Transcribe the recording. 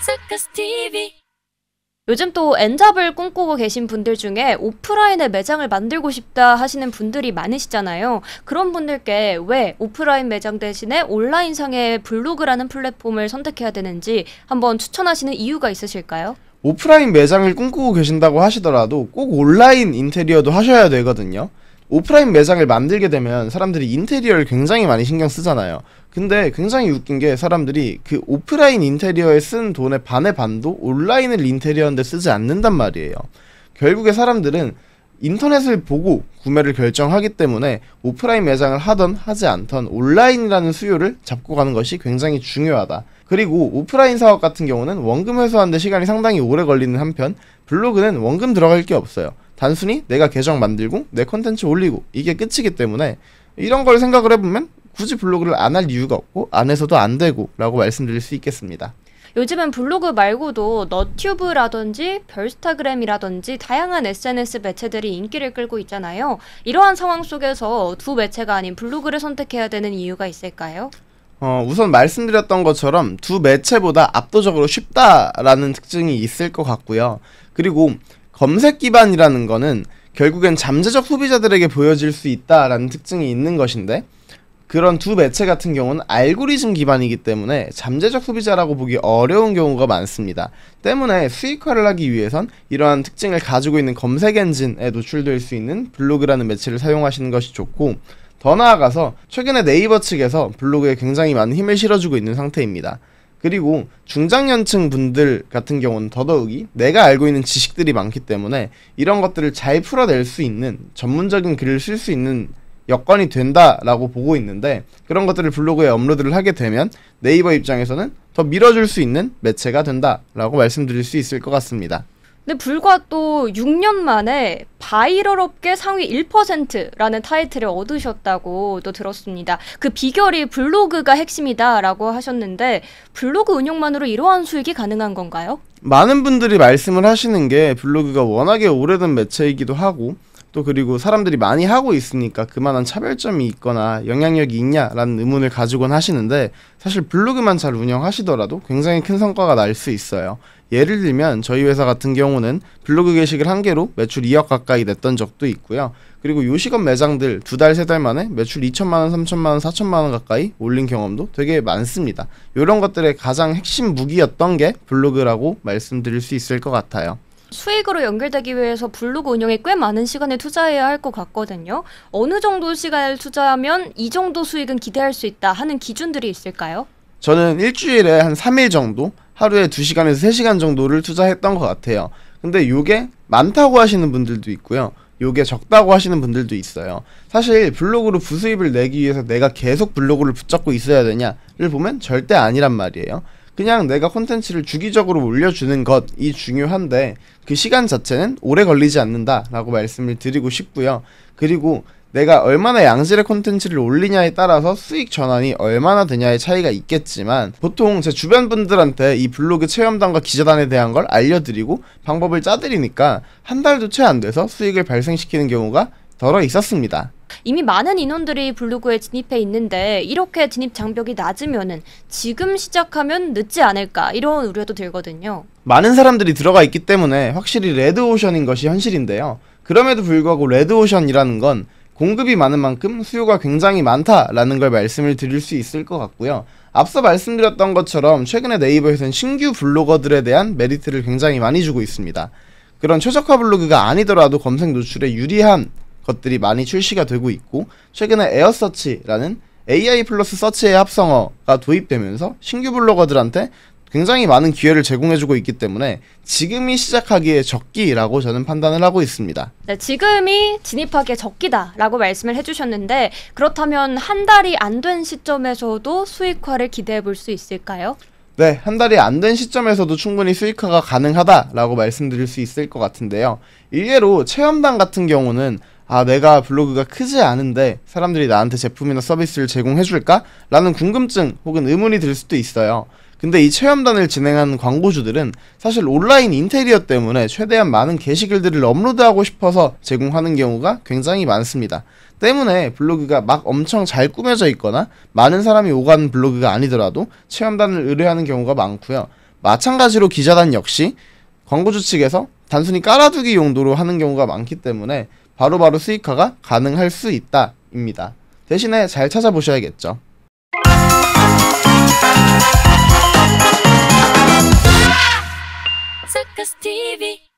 서커스 TV 요즘 또 엔잡을 꿈꾸고 계신 분들 중에 오프라인의 매장을 만들고 싶다 하시는 분들이 많으시잖아요. 그런 분들께 왜 오프라인 매장 대신에 온라인상의 블로그라는 플랫폼을 선택해야 되는지 한번 추천하시는 이유가 있으실까요? 오프라인 매장을 꿈꾸고 계신다고 하시더라도 꼭 온라인 인테리어도 하셔야 되거든요. 오프라인 매장을 만들게 되면 사람들이 인테리어를 굉장히 많이 신경 쓰잖아요. 근데 굉장히 웃긴 게 사람들이 그 오프라인 인테리어에 쓴 돈의 반의 반도 온라인을 인테리어인데 쓰지 않는단 말이에요. 결국에 사람들은 인터넷을 보고 구매를 결정하기 때문에 오프라인 매장을 하던 하지 않던 온라인이라는 수요를 잡고 가는 것이 굉장히 중요하다. 그리고 오프라인 사업 같은 경우는 원금 회수하는데 시간이 상당히 오래 걸리는 한편 블로그는 원금 들어갈 게 없어요. 단순히 내가 계정 만들고 내 컨텐츠 올리고 이게 끝이기 때문에 이런 걸 생각을 해보면 굳이 블로그를 안 할 이유가 없고 안 해서도 안 되고 라고 말씀드릴 수 있겠습니다. 요즘은 블로그 말고도 너튜브라든지 별스타그램이라든지 다양한 SNS 매체들이 인기를 끌고 있잖아요. 이러한 상황 속에서 두 매체가 아닌 블로그를 선택해야 되는 이유가 있을까요? 어, 우선 말씀드렸던 것처럼 두 매체보다 압도적으로 쉽다라는 특징이 있을 것 같고요. 그리고 검색 기반이라는 거는 결국엔 잠재적 소비자들에게 보여질 수 있다라는 특징이 있는 것인데 그런 두 매체 같은 경우는 알고리즘 기반이기 때문에 잠재적 소비자라고 보기 어려운 경우가 많습니다. 때문에 수익화를 하기 위해선 이러한 특징을 가지고 있는 검색 엔진에 노출될 수 있는 블로그라는 매체를 사용하시는 것이 좋고 더 나아가서 최근에 네이버 측에서 블로그에 굉장히 많은 힘을 실어주고 있는 상태입니다. 그리고 중장년층 분들 같은 경우는 더더욱이 내가 알고 있는 지식들이 많기 때문에 이런 것들을 잘 풀어낼 수 있는 전문적인 글을 쓸 수 있는 여건이 된다라고 보고 있는데 그런 것들을 블로그에 업로드를 하게 되면 네이버 입장에서는 더 밀어줄 수 있는 매체가 된다라고 말씀드릴 수 있을 것 같습니다. 근데 불과 또 6년 만에 바이럴 업계 상위 1%라는 타이틀을 얻으셨다고 또 들었습니다. 그 비결이 블로그가 핵심이다라고 하셨는데 블로그 운영만으로 이러한 수익이 가능한 건가요? 많은 분들이 말씀을 하시는 게 블로그가 워낙에 오래된 매체이기도 하고 또 그리고 사람들이 많이 하고 있으니까 그만한 차별점이 있거나 영향력이 있냐라는 의문을 가지곤 하시는데 사실 블로그만 잘 운영하시더라도 굉장히 큰 성과가 날 수 있어요. 예를 들면 저희 회사 같은 경우는 블로그 게시글 한 개로 매출 2억 가까이 냈던 적도 있고요. 그리고 요식업 매장들 두 달, 세 달 만에 매출 2천만 원, 3천만 원, 4천만 원 가까이 올린 경험도 되게 많습니다. 이런 것들의 가장 핵심 무기였던 게 블로그라고 말씀드릴 수 있을 것 같아요. 수익으로 연결되기 위해서 블로그 운영에 꽤 많은 시간을 투자해야 할 것 같거든요. 어느 정도 시간을 투자하면 이 정도 수익은 기대할 수 있다 하는 기준들이 있을까요? 저는 일주일에 한 3일 정도? 하루에 2시간에서 3시간 정도를 투자했던 것 같아요. 근데 요게 많다고 하시는 분들도 있고요. 요게 적다고 하시는 분들도 있어요. 사실 블로그로 부수입을 내기 위해서 내가 계속 블로그를 붙잡고 있어야 되냐를 보면 절대 아니란 말이에요. 그냥 내가 콘텐츠를 주기적으로 올려주는 것이 중요한데 그 시간 자체는 오래 걸리지 않는다라고 말씀을 드리고 싶고요. 그리고 내가 얼마나 양질의 콘텐츠를 올리냐에 따라서 수익 전환이 얼마나 되냐의 차이가 있겠지만 보통 제 주변 분들한테 이 블로그 체험단과 기자단에 대한 걸 알려드리고 방법을 짜드리니까 한 달도 채 안 돼서 수익을 발생시키는 경우가 더러 있었습니다. 이미 많은 인원들이 블루고에 진입해 있는데 이렇게 진입 장벽이 낮으면 지금 시작하면 늦지 않을까 이런 우려도 들거든요. 많은 사람들이 들어가 있기 때문에 확실히 레드오션인 것이 현실인데요. 그럼에도 불구하고 레드오션이라는 건 공급이 많은 만큼 수요가 굉장히 많다라는 걸 말씀을 드릴 수 있을 것 같고요. 앞서 말씀드렸던 것처럼 최근에 네이버에서는 신규 블로거들에 대한 메리트를 굉장히 많이 주고 있습니다. 그런 최적화 블로그가 아니더라도 검색 노출에 유리한 것들이 많이 출시가 되고 있고 최근에 에어서치라는 AI 플러스 서치의 합성어가 도입되면서 신규 블로거들한테 굉장히 많은 기회를 제공해주고 있기 때문에 지금이 시작하기에 적기라고 저는 판단을 하고 있습니다. 네, 지금이 진입하기에 적기다라고 말씀을 해주셨는데 그렇다면 한 달이 안 된 시점에서도 수익화를 기대해 볼 수 있을까요? 네, 한 달이 안 된 시점에서도 충분히 수익화가 가능하다라고 말씀드릴 수 있을 것 같은데요. 일례로 체험단 같은 경우는 아 내가 블로그가 크지 않은데 사람들이 나한테 제품이나 서비스를 제공해줄까? 라는 궁금증 혹은 의문이 들 수도 있어요. 근데 이 체험단을 진행하는 광고주들은 사실 온라인 인테리어 때문에 최대한 많은 게시글들을 업로드하고 싶어서 제공하는 경우가 굉장히 많습니다. 때문에 블로그가 막 엄청 잘 꾸며져 있거나 많은 사람이 오가는 블로그가 아니더라도 체험단을 의뢰하는 경우가 많고요. 마찬가지로 기자단 역시 광고주 측에서 단순히 깔아두기 용도로 하는 경우가 많기 때문에 바로바로 수익화가 가능할 수 있다입니다. 대신에 잘 찾아보셔야겠죠. 서커스 TV